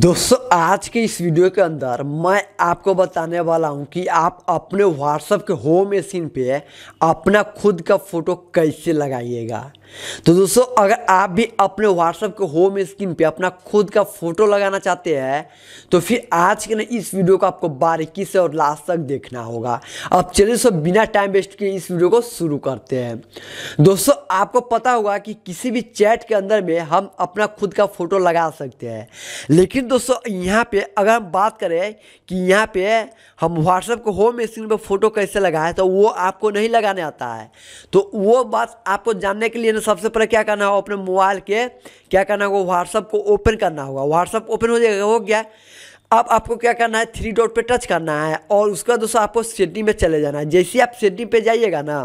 दोस्तों आज के इस वीडियो के अंदर मैं आपको बताने वाला हूं कि आप अपने व्हाट्सएप के होम मशीन पे अपना खुद का फ़ोटो कैसे लगाइएगा तो दोस्तों अगर आप भी अपने व्हाट्सअप के होम स्क्रीन पे अपना खुद का फ़ोटो लगाना चाहते हैं तो फिर आज के ना इस वीडियो को आपको बारीकी से और लास्ट तक देखना होगा अब चलिए सो बिना टाइम वेस्ट के इस वीडियो को शुरू करते हैं दोस्तों आपको पता होगा कि किसी भी चैट के अंदर में हम अपना खुद का फ़ोटो लगा सकते हैं लेकिन दोस्तों यहाँ पे अगर हम बात करें कि यहाँ पे हम व्हाट्सएप को होम स्क्रीन पे फ़ोटो कैसे लगाएं तो वो आपको नहीं लगाने आता है तो वो बात आपको जानने के लिए ना सबसे पहले क्या करना होगा अपने मोबाइल के क्या करना होगा व्हाट्सएप को ओपन करना होगा व्हाट्सएप ओपन हो जाएगा हो गया अब आपको क्या करना है थ्री डॉट पे टच करना है और उसके बाद दोस्तों आपको सेटिंग में चले जाना है जैसे आप सेटिंग पे जाइएगा ना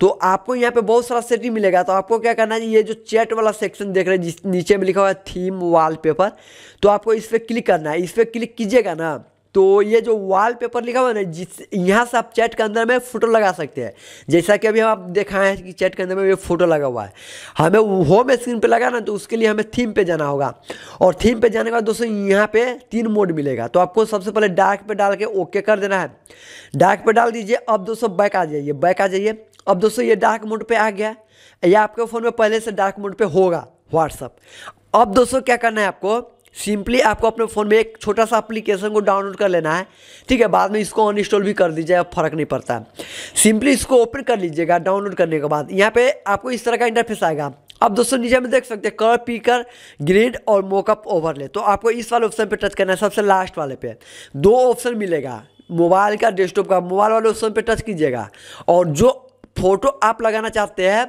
तो आपको यहाँ पे बहुत सारा सेटिंग मिलेगा तो आपको क्या करना है ये जो चैट वाला सेक्शन देख रहे हैं जिस नीचे में लिखा हुआ है थीम वॉलपेपर तो आपको इस पर क्लिक करना है इस पर क्लिक कीजिएगा ना तो ये जो वॉलपेपर लिखा हुआ है ना जिस यहाँ से आप चैट के अंदर में फ़ोटो लगा सकते हैं जैसा कि अभी हम आप देखा है कि चैट के अंदर में ये फ़ोटो लगा हुआ है हमें होम स्क्रीन पे लगाना तो उसके लिए हमें थीम पे जाना होगा और थीम पे जाने के बाद दोस्तों यहाँ पे तीन मोड मिलेगा तो आपको सबसे पहले डार्क पर डाल के ओके कर देना है डार्क पर डाल दीजिए अब दोस्तों बैक आ जाइए बैक आ जाइए अब दोस्तों ये डार्क मोड पर आ गया या आपके फ़ोन में पहले से डार्क मोड पर होगा व्हाट्सअप अब दोस्तों क्या करना है आपको सिंपली आपको अपने फ़ोन में एक छोटा सा एप्लीकेशन को डाउनलोड कर लेना है ठीक है बाद में इसको अनइंस्टॉल भी कर अब फ़र्क नहीं पड़ता सिंपली इसको ओपन कर लीजिएगा डाउनलोड करने के बाद यहाँ पे आपको इस तरह का इंटरफेस आएगा अब दोस्तों नीचे में देख सकते हैं कलर पीकर ग्रिड और मोकअप ओवरले तो आपको इस वाले ऑप्शन पर टच करना है सबसे लास्ट वाले पे दो ऑप्शन मिलेगा मोबाइल का डेस्कटॉप का मोबाइल वाले ऑप्शन पर टच कीजिएगा और जो फोटो आप लगाना चाहते हैं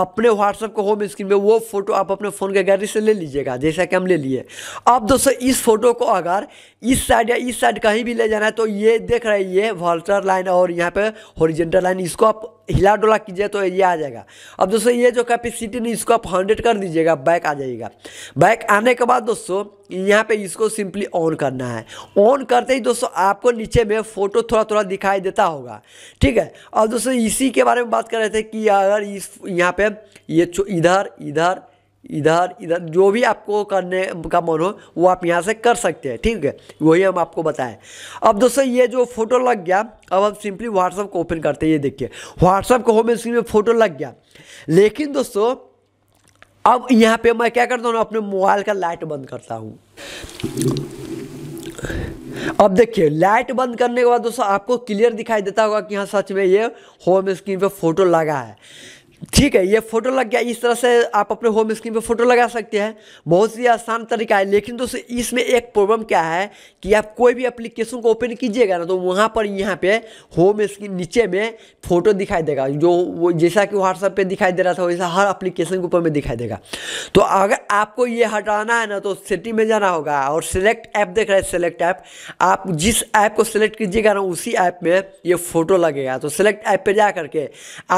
अपने व्हाट्सअप को होम स्क्रीन में वो फोटो आप अपने फ़ोन के गैलरी से ले लीजिएगा जैसा कि हम ले लिए अब दोस्तों इस फोटो को अगर इस साइड या इस साइड कहीं भी ले जाना है तो ये देख रहे हैं ये वर्टर लाइन और यहाँ पे हॉरिजेंटल लाइन इसको आप हिला डोला कीजिए तो ये आ जाएगा अब दोस्तों ये जो कैपेसिटी नहीं इसको आप हंड्रेड कर दीजिएगा बैक आ जाएगा बैक आने के बाद दोस्तों यहाँ पे इसको सिंपली ऑन करना है ऑन करते ही दोस्तों आपको नीचे में फोटो थोड़ा थोड़ा दिखाई देता होगा ठीक है और दोस्तों इसी के बारे में बात कर रहे थे कि अगर इस यहाँ पे ये इधर इधर इधर इधर जो भी आपको करने का मन हो वो आप यहाँ से कर सकते हैं ठीक है वही हम आपको बताएं अब दोस्तों ये जो फोटो लग गया अब हम सिंपली व्हाट्सअप को ओपन करते हैं ये देखिए व्हाट्सअप को होम स्क्रीन में फ़ोटो लग गया लेकिन दोस्तों अब यहाँ पे मैं क्या करता हूँ अपने मोबाइल का लाइट बंद करता हूँ अब देखिए लाइट बंद करने के बाद दोस्तों आपको क्लियर दिखाई देता होगा कि हाँ सच में ये होम स्क्रीन पे फोटो लगा है ठीक है ये फ़ोटो लग गया इस तरह से आप अपने होम स्क्रीन पे फ़ोटो लगा सकते हैं बहुत ही आसान तरीका है लेकिन दोस्तों इसमें एक प्रॉब्लम क्या है कि आप कोई भी एप्लीकेशन को ओपन कीजिएगा ना तो वहाँ पर यहाँ पे होम स्क्रीन नीचे में फ़ोटो दिखाई देगा जो वो जैसा कि व्हाट्सएप पर दिखाई दे रहा था वैसा हर अप्लीकेशन के ऊपर में दिखाई देगा तो अगर आपको ये हटाना है ना तो सिटी में जाना होगा और सिलेक्ट ऐप देख रहे हैं सिलेक्ट ऐप आप जिस ऐप को सिलेक्ट कीजिएगा ना उसी ऐप में ये फ़ोटो लगेगा तो सिलेक्ट ऐप पर जा करके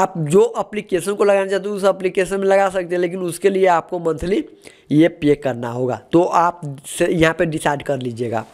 आप जो अप्लीकेशन को लगाना चाहते हो उस एप्लीकेशन में लगा सकते हैं लेकिन उसके लिए आपको मंथली ये पे करना होगा तो आप यहाँ पे डिसाइड कर लीजिएगा